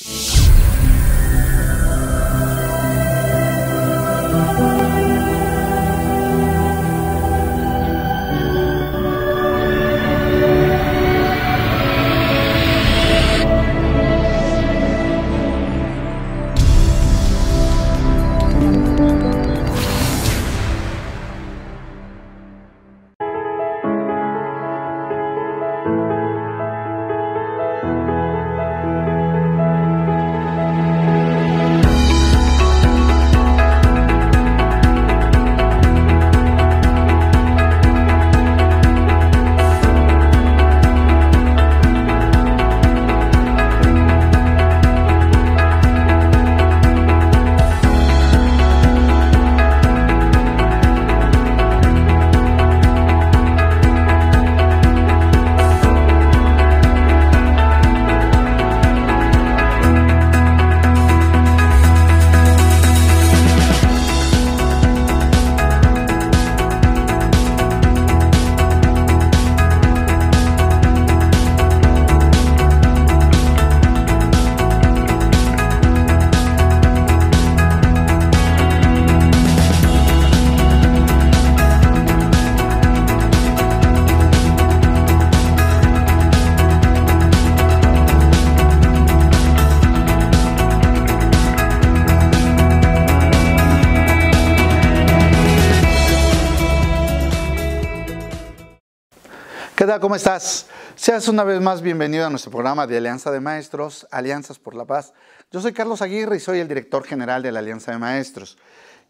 Thank you. ¿cómo estás? Seas una vez más bienvenido a nuestro programa de Alianza de Maestros, Alianzas por la Paz. Yo soy Carlos Aguirre y soy el director general de la Alianza de Maestros.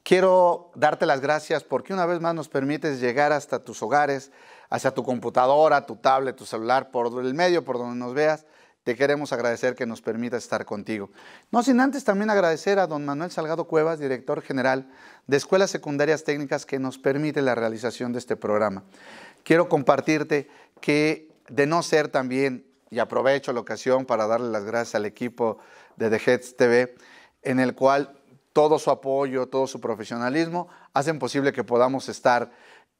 Quiero darte las gracias porque una vez más nos permites llegar hasta tus hogares, hacia tu computadora, tu tablet, tu celular, por el medio, por donde nos veas, te queremos agradecer que nos permita estar contigo. No sin antes también agradecer a don Manuel Salgado Cuevas, director general de Escuelas Secundarias Técnicas, que nos permite la realización de este programa. Quiero compartirte que de no ser también, y aprovecho la ocasión para darle las gracias al equipo de The TV, en el cual todo su apoyo, todo su profesionalismo hacen posible que podamos estar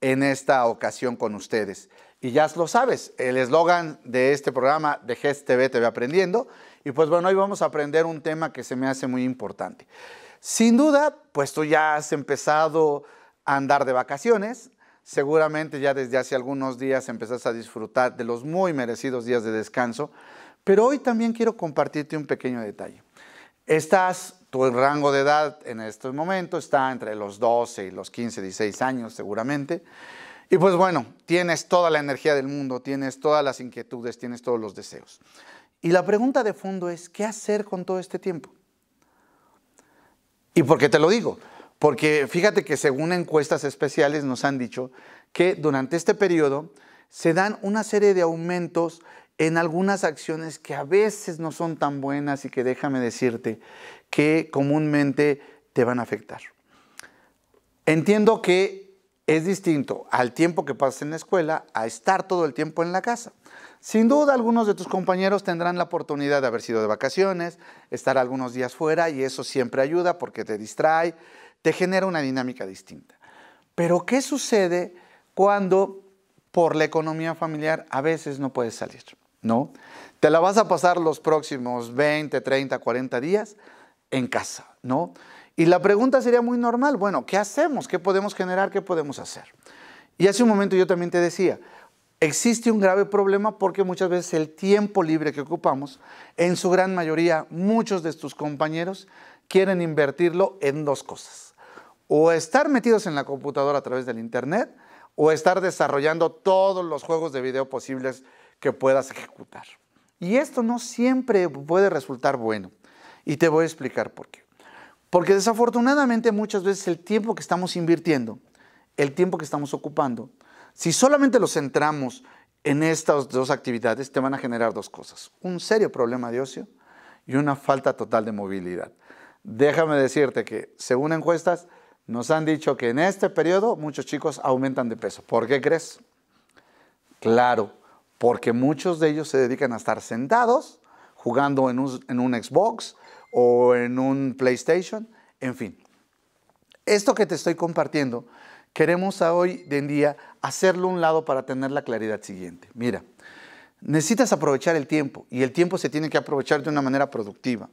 en esta ocasión con ustedes. Y ya lo sabes, el eslogan de este programa de GES TV te aprendiendo. Y pues bueno, hoy vamos a aprender un tema que se me hace muy importante. Sin duda, pues tú ya has empezado a andar de vacaciones. Seguramente ya desde hace algunos días empezaste a disfrutar de los muy merecidos días de descanso. Pero hoy también quiero compartirte un pequeño detalle. Estás, tu rango de edad en estos momentos está entre los 12 y los 15, 16 años seguramente. Y pues bueno, tienes toda la energía del mundo, tienes todas las inquietudes, tienes todos los deseos. Y la pregunta de fondo es, ¿qué hacer con todo este tiempo? ¿Y por qué te lo digo? Porque fíjate que según encuestas especiales nos han dicho que durante este periodo se dan una serie de aumentos en algunas acciones que a veces no son tan buenas y que déjame decirte que comúnmente te van a afectar. Entiendo que es distinto al tiempo que pasas en la escuela a estar todo el tiempo en la casa. Sin duda, algunos de tus compañeros tendrán la oportunidad de haber sido de vacaciones, estar algunos días fuera y eso siempre ayuda porque te distrae, te genera una dinámica distinta. Pero, ¿qué sucede cuando por la economía familiar a veces no puedes salir? ¿No? Te la vas a pasar los próximos 20, 30, 40 días en casa, ¿no? Y la pregunta sería muy normal, bueno, ¿qué hacemos? ¿Qué podemos generar? ¿Qué podemos hacer? Y hace un momento yo también te decía, existe un grave problema porque muchas veces el tiempo libre que ocupamos, en su gran mayoría muchos de tus compañeros quieren invertirlo en dos cosas. O estar metidos en la computadora a través del Internet o estar desarrollando todos los juegos de video posibles que puedas ejecutar. Y esto no siempre puede resultar bueno. Y te voy a explicar por qué. Porque desafortunadamente muchas veces el tiempo que estamos invirtiendo, el tiempo que estamos ocupando, si solamente lo centramos en estas dos actividades, te van a generar dos cosas. Un serio problema de ocio y una falta total de movilidad. Déjame decirte que, según encuestas, nos han dicho que en este periodo muchos chicos aumentan de peso. ¿Por qué crees? Claro, porque muchos de ellos se dedican a estar sentados, jugando en un, en un Xbox, o en un PlayStation, en fin. Esto que te estoy compartiendo, queremos a hoy en día hacerlo un lado para tener la claridad siguiente. Mira, necesitas aprovechar el tiempo y el tiempo se tiene que aprovechar de una manera productiva.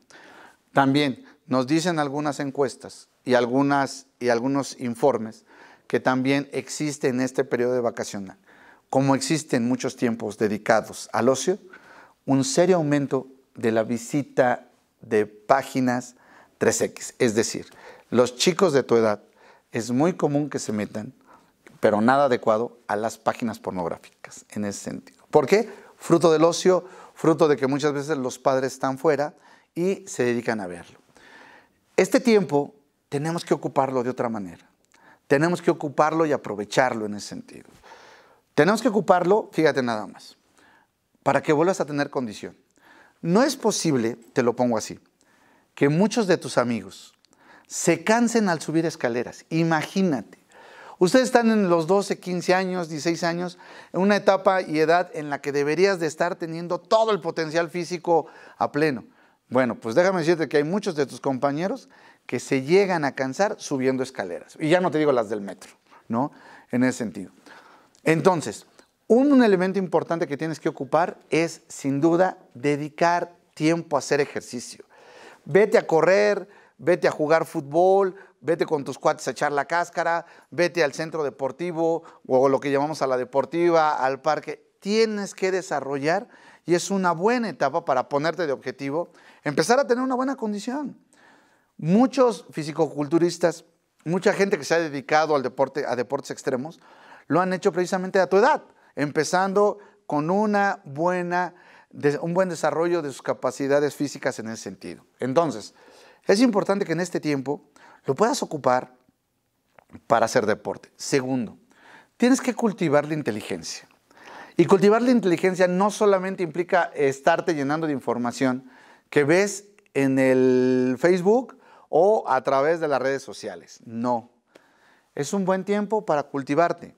También nos dicen algunas encuestas y, algunas, y algunos informes que también existe en este periodo de vacacional, como existen muchos tiempos dedicados al ocio, un serio aumento de la visita de páginas 3X. Es decir, los chicos de tu edad es muy común que se metan, pero nada adecuado, a las páginas pornográficas en ese sentido. ¿Por qué? Fruto del ocio, fruto de que muchas veces los padres están fuera y se dedican a verlo. Este tiempo tenemos que ocuparlo de otra manera. Tenemos que ocuparlo y aprovecharlo en ese sentido. Tenemos que ocuparlo, fíjate nada más, para que vuelvas a tener condición. No es posible, te lo pongo así, que muchos de tus amigos se cansen al subir escaleras. Imagínate. Ustedes están en los 12, 15 años, 16 años, en una etapa y edad en la que deberías de estar teniendo todo el potencial físico a pleno. Bueno, pues déjame decirte que hay muchos de tus compañeros que se llegan a cansar subiendo escaleras. Y ya no te digo las del metro, ¿no? En ese sentido. Entonces, un elemento importante que tienes que ocupar es, sin duda, dedicar tiempo a hacer ejercicio. Vete a correr, vete a jugar fútbol, vete con tus cuates a echar la cáscara, vete al centro deportivo o lo que llamamos a la deportiva, al parque. Tienes que desarrollar y es una buena etapa para ponerte de objetivo, empezar a tener una buena condición. Muchos fisicoculturistas, mucha gente que se ha dedicado al deporte, a deportes extremos, lo han hecho precisamente a tu edad empezando con una buena, un buen desarrollo de sus capacidades físicas en ese sentido. Entonces, es importante que en este tiempo lo puedas ocupar para hacer deporte. Segundo, tienes que cultivar la inteligencia. Y cultivar la inteligencia no solamente implica estarte llenando de información que ves en el Facebook o a través de las redes sociales. No. Es un buen tiempo para cultivarte.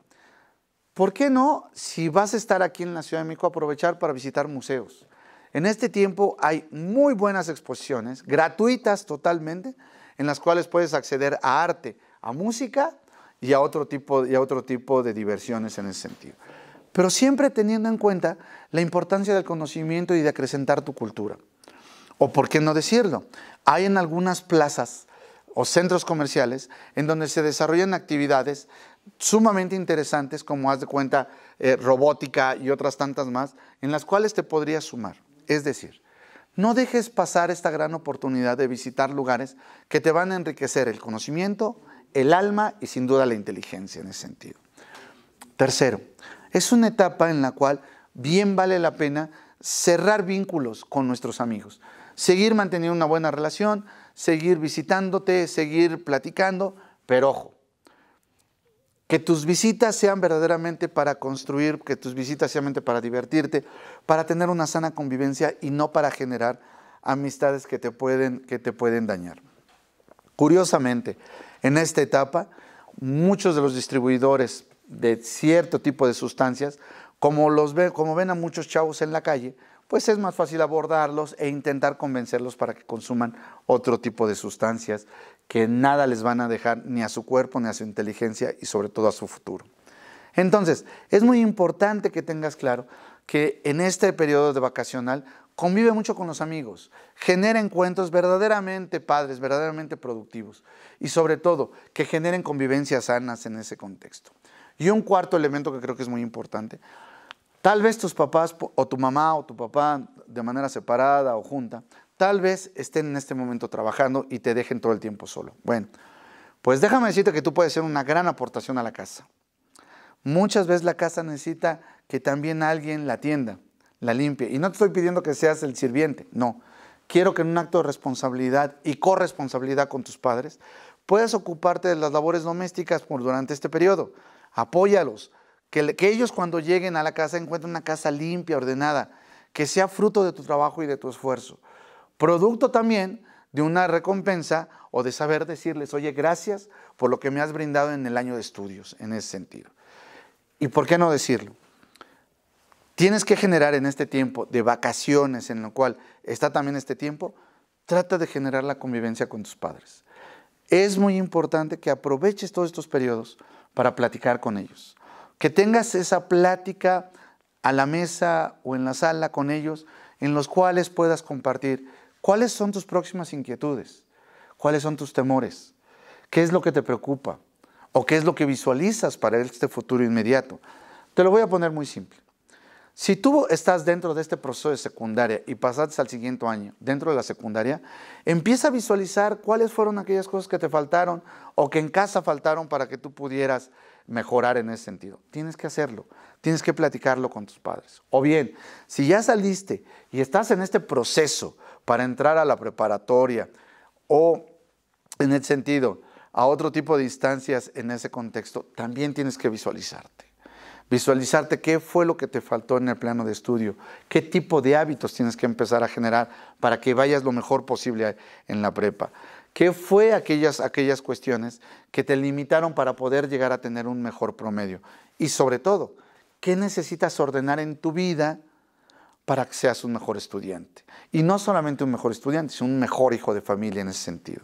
¿Por qué no, si vas a estar aquí en la Ciudad de México, aprovechar para visitar museos? En este tiempo hay muy buenas exposiciones, gratuitas totalmente, en las cuales puedes acceder a arte, a música y a otro tipo, y a otro tipo de diversiones en ese sentido. Pero siempre teniendo en cuenta la importancia del conocimiento y de acrecentar tu cultura. O por qué no decirlo, hay en algunas plazas o centros comerciales en donde se desarrollan actividades sumamente interesantes como haz de cuenta eh, robótica y otras tantas más, en las cuales te podrías sumar. Es decir, no dejes pasar esta gran oportunidad de visitar lugares que te van a enriquecer el conocimiento, el alma y sin duda la inteligencia en ese sentido. Tercero, es una etapa en la cual bien vale la pena cerrar vínculos con nuestros amigos, seguir manteniendo una buena relación, seguir visitándote, seguir platicando, pero ojo, que tus visitas sean verdaderamente para construir, que tus visitas sean para divertirte, para tener una sana convivencia y no para generar amistades que te pueden, que te pueden dañar. Curiosamente, en esta etapa, muchos de los distribuidores de cierto tipo de sustancias, como, los como ven a muchos chavos en la calle, pues es más fácil abordarlos e intentar convencerlos para que consuman otro tipo de sustancias que nada les van a dejar ni a su cuerpo, ni a su inteligencia y sobre todo a su futuro. Entonces, es muy importante que tengas claro que en este periodo de vacacional convive mucho con los amigos, genera encuentros verdaderamente padres, verdaderamente productivos y sobre todo que generen convivencias sanas en ese contexto. Y un cuarto elemento que creo que es muy importante, Tal vez tus papás o tu mamá o tu papá de manera separada o junta, tal vez estén en este momento trabajando y te dejen todo el tiempo solo. Bueno, pues déjame decirte que tú puedes ser una gran aportación a la casa. Muchas veces la casa necesita que también alguien la atienda, la limpie. Y no te estoy pidiendo que seas el sirviente, no. Quiero que en un acto de responsabilidad y corresponsabilidad con tus padres puedas ocuparte de las labores domésticas por durante este periodo. Apóyalos, que, ellos cuando lleguen a la casa encuentren una casa limpia, ordenada, que sea fruto de tu trabajo y de tu esfuerzo. Producto también de una recompensa o de saber decirles, oye, gracias por lo que me has brindado en el año de estudios, en ese sentido. ¿Y por qué no decirlo? Tienes que generar en este tiempo de vacaciones, en lo cual está también este tiempo, trata de generar la convivencia con tus padres. Es muy importante que aproveches todos estos periodos para platicar con ellos que tengas esa plática a la mesa o en la sala con ellos, en los cuales puedas compartir cuáles son tus próximas inquietudes, cuáles son tus temores, qué es lo que te preocupa o qué es lo que visualizas para este futuro inmediato. Te lo voy a poner muy simple. Si tú estás dentro de este proceso de secundaria y pasas al siguiente año dentro de la secundaria, empieza a visualizar cuáles fueron aquellas cosas que te faltaron o que en casa faltaron para que tú pudieras mejorar en ese sentido. Tienes que hacerlo, tienes que platicarlo con tus padres. O bien, si ya saliste y estás en este proceso para entrar a la preparatoria o en el sentido a otro tipo de instancias en ese contexto, también tienes que visualizarte. Visualizarte qué fue lo que te faltó en el plano de estudio, qué tipo de hábitos tienes que empezar a generar para que vayas lo mejor posible en la prepa. ¿Qué fue aquellas, aquellas cuestiones que te limitaron para poder llegar a tener un mejor promedio? Y sobre todo, ¿qué necesitas ordenar en tu vida para que seas un mejor estudiante? Y no solamente un mejor estudiante, sino un mejor hijo de familia en ese sentido.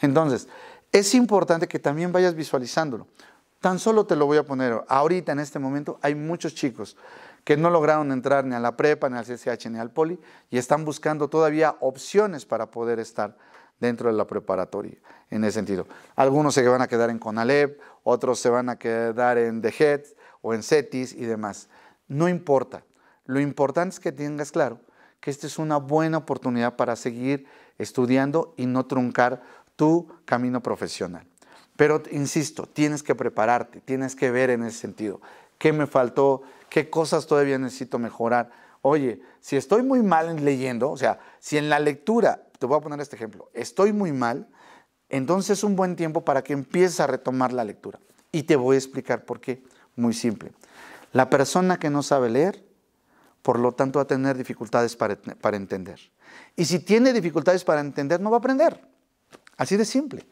Entonces, es importante que también vayas visualizándolo. Tan solo te lo voy a poner, ahorita en este momento hay muchos chicos que no lograron entrar ni a la prepa, ni al CSH, ni al poli, y están buscando todavía opciones para poder estar dentro de la preparatoria, en ese sentido. Algunos se van a quedar en CONALEP, otros se van a quedar en head o en CETIS y demás. No importa. Lo importante es que tengas claro que esta es una buena oportunidad para seguir estudiando y no truncar tu camino profesional. Pero, insisto, tienes que prepararte, tienes que ver en ese sentido qué me faltó, qué cosas todavía necesito mejorar. Oye, si estoy muy mal leyendo, o sea, si en la lectura te voy a poner este ejemplo. Estoy muy mal, entonces es un buen tiempo para que empieces a retomar la lectura. Y te voy a explicar por qué. Muy simple. La persona que no sabe leer, por lo tanto, va a tener dificultades para, para entender. Y si tiene dificultades para entender, no va a aprender. Así de simple.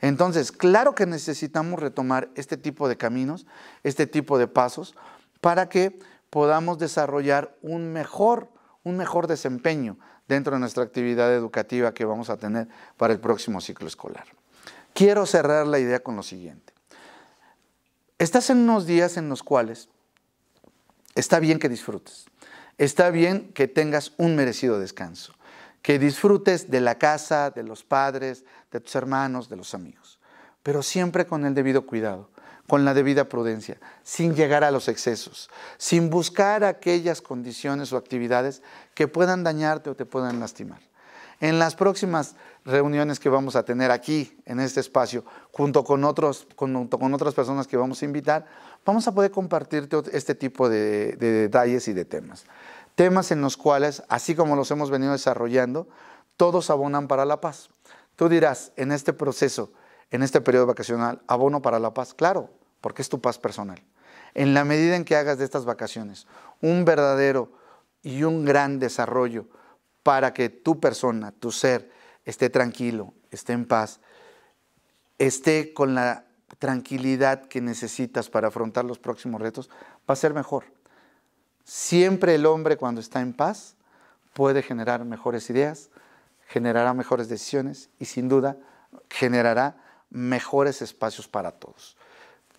Entonces, claro que necesitamos retomar este tipo de caminos, este tipo de pasos, para que podamos desarrollar un mejor, un mejor desempeño, dentro de nuestra actividad educativa que vamos a tener para el próximo ciclo escolar. Quiero cerrar la idea con lo siguiente. Estás en unos días en los cuales está bien que disfrutes, está bien que tengas un merecido descanso, que disfrutes de la casa, de los padres, de tus hermanos, de los amigos, pero siempre con el debido cuidado, con la debida prudencia, sin llegar a los excesos, sin buscar aquellas condiciones o actividades que puedan dañarte o te puedan lastimar. En las próximas reuniones que vamos a tener aquí, en este espacio, junto con, otras personas que vamos a invitar, vamos a poder compartirte este tipo de, de detalles y de temas. Temas en los cuales, así como los hemos venido desarrollando, todos abonan para la paz. Tú dirás, en este proceso, en este periodo vacacional abono para la paz? Claro, porque es tu paz personal. En la medida en que hagas de estas vacaciones un verdadero y un gran desarrollo para que tu persona, tu ser, esté tranquilo, esté en paz, esté con la tranquilidad que necesitas para afrontar los próximos retos, va a ser mejor. Siempre el hombre cuando está en paz puede generar mejores ideas, generará mejores decisiones y sin duda generará mejores espacios para todos.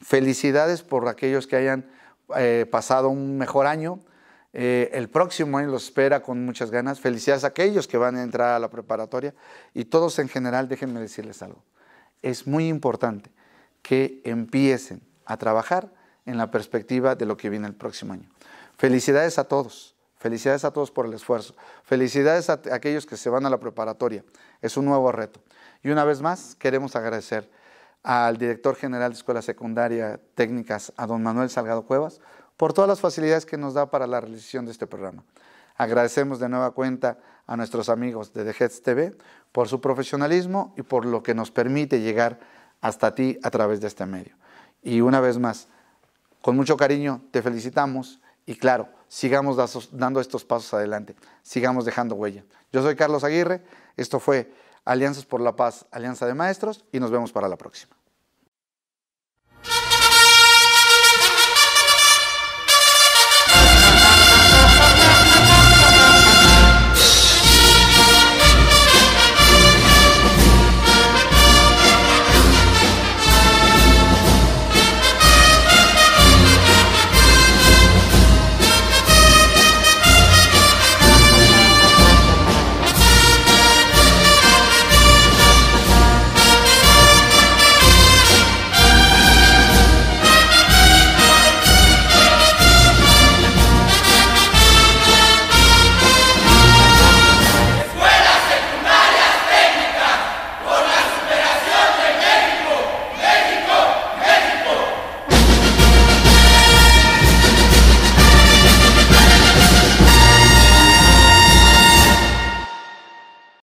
Felicidades por aquellos que hayan eh, pasado un mejor año. Eh, el próximo año los espera con muchas ganas. Felicidades a aquellos que van a entrar a la preparatoria y todos en general, déjenme decirles algo. Es muy importante que empiecen a trabajar en la perspectiva de lo que viene el próximo año. Felicidades a todos, felicidades a todos por el esfuerzo, felicidades a aquellos que se van a la preparatoria, es un nuevo reto. Y una vez más, queremos agradecer al director general de Escuela Secundaria Técnicas, a don Manuel Salgado Cuevas, por todas las facilidades que nos da para la realización de este programa. Agradecemos de nueva cuenta a nuestros amigos de The TV por su profesionalismo y por lo que nos permite llegar hasta ti a través de este medio. Y una vez más, con mucho cariño te felicitamos y claro, sigamos dando estos pasos adelante, sigamos dejando huella. Yo soy Carlos Aguirre, esto fue Alianzas por la Paz, Alianza de Maestros y nos vemos para la próxima.